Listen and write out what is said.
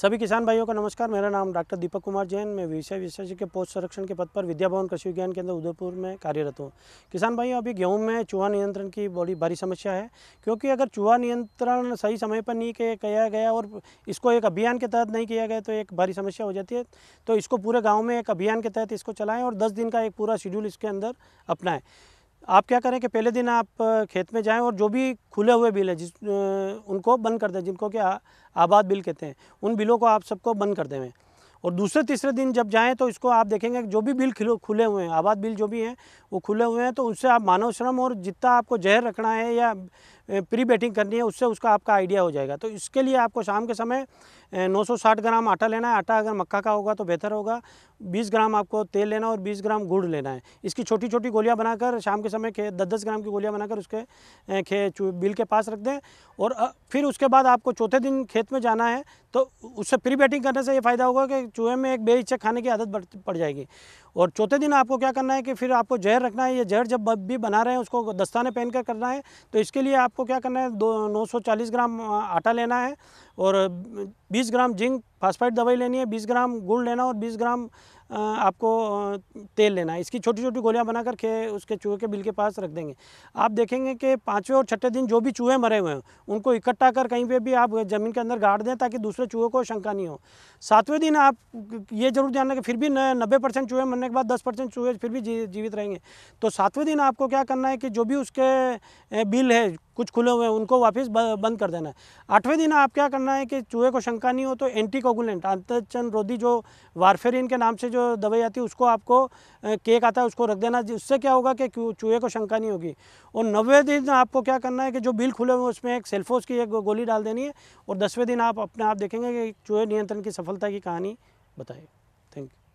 सभी किसान भाइयों का नमस्कार मेरा नाम डॉक्टर दीपक कुमार जैन मैं विषय विशेषज्ञ के पोस्ट संरक्षण के पद पर विद्या भवन कृषि विज्ञान केंद्र उदयपुर में कार्यरत हूँ किसान भाइयों अभी गेहूं में चूहा नियंत्रण की बड़ी भारी समस्या है क्योंकि अगर चूहा नियंत्रण सही समय पर नहीं किया गया और इसको एक अभियान के तहत नहीं किया गया तो एक भारी समस्या हो जाती है तो इसको पूरे गाँव में एक अभियान के तहत इसको चलाएँ और दस दिन का एक पूरा शेड्यूल इसके अंदर अपनाएँ आप क्या करें कि पहले दिन आप खेत में जाएं और जो भी खुले हुए बिल हैं जिस उनको बंद कर दें जिनको कि आबाद बिल कहते हैं उन बिलों को आप सबको बंद कर दें और दूसरे तीसरे दिन जब जाएँ तो इसको आप देखेंगे जो भी बिल खिलो खुले हुए हैं आबाद बिल जो भी हैं वो खुले हुए हैं तो उससे आप मानव श्रम और जितना आपको जहर रखना है या प्री बैटिंग करनी है उससे उसका आपका आइडिया हो जाएगा तो इसके लिए आपको शाम के समय 960 ग्राम आटा लेना है आटा अगर मक्का का होगा तो बेहतर होगा 20 ग्राम आपको तेल लेना और 20 ग्राम गुड़ लेना है इसकी छोटी छोटी गोलियां बनाकर शाम के समय खेत दस दस ग्राम की गोलियां बनाकर उसके खे बिल के पास रख दें और फिर उसके बाद आपको चौथे दिन खेत में जाना है तो उससे प्री बैटिंग करने से ये फ़ायदा होगा कि चूहे में एक बेइच्छक खाने की आदत पड़ जाएगी और चौथे दिन आपको क्या करना है कि फिर आपको जहर रखना है ये जहर जब भी बना रहे हैं उसको दस्ताने पहन कर करना है तो इसके लिए आप आपको क्या करना है दो नौ ग्राम आटा लेना है और 20 ग्राम जिंक फास्फाइड दवाई लेनी है 20 ग्राम गुड़ लेना और 20 ग्राम आपको तेल लेना है इसकी छोटी छोटी गोलियां बनाकर के उसके चूहे के बिल के पास रख देंगे आप देखेंगे कि पाँचवें और छठे दिन जो भी चूहे मरे हुए हैं उनको इकट्ठा कर कहीं पे भी आप ज़मीन के अंदर गाड़ दें ताकि दूसरे चूहे को शंका नहीं हो सातवें दिन आप ये जरूर ध्यान रखें फिर भी नब्बे परसेंट चूहे मरने के बाद दस परसेंट चूहे फिर भी जीवित रहेंगे तो सातवें दिन आपको क्या करना है कि जो भी उसके बिल है कुछ खुले हुए हैं उनको वापस बंद कर देना है आठवें दिन आप क्या करना करना है कि चूहे को शंका नहीं हो तो एंटी कोगुलेंट आंतरचन रोधी जो वारफेरिन के नाम से जो दवाई आती है उसको आपको केक आता है उसको रख देना उससे क्या होगा कि चूहे को शंका नहीं होगी और नब्बे दिन आपको क्या करना है कि जो बिल खुले हुए उसमें एक सेल्फोस की एक गोली डाल देनी है और दसवें दिन आप अपने आप देखेंगे कि चूहे नियंत्रण की सफलता की कहानी बताए थैंक यू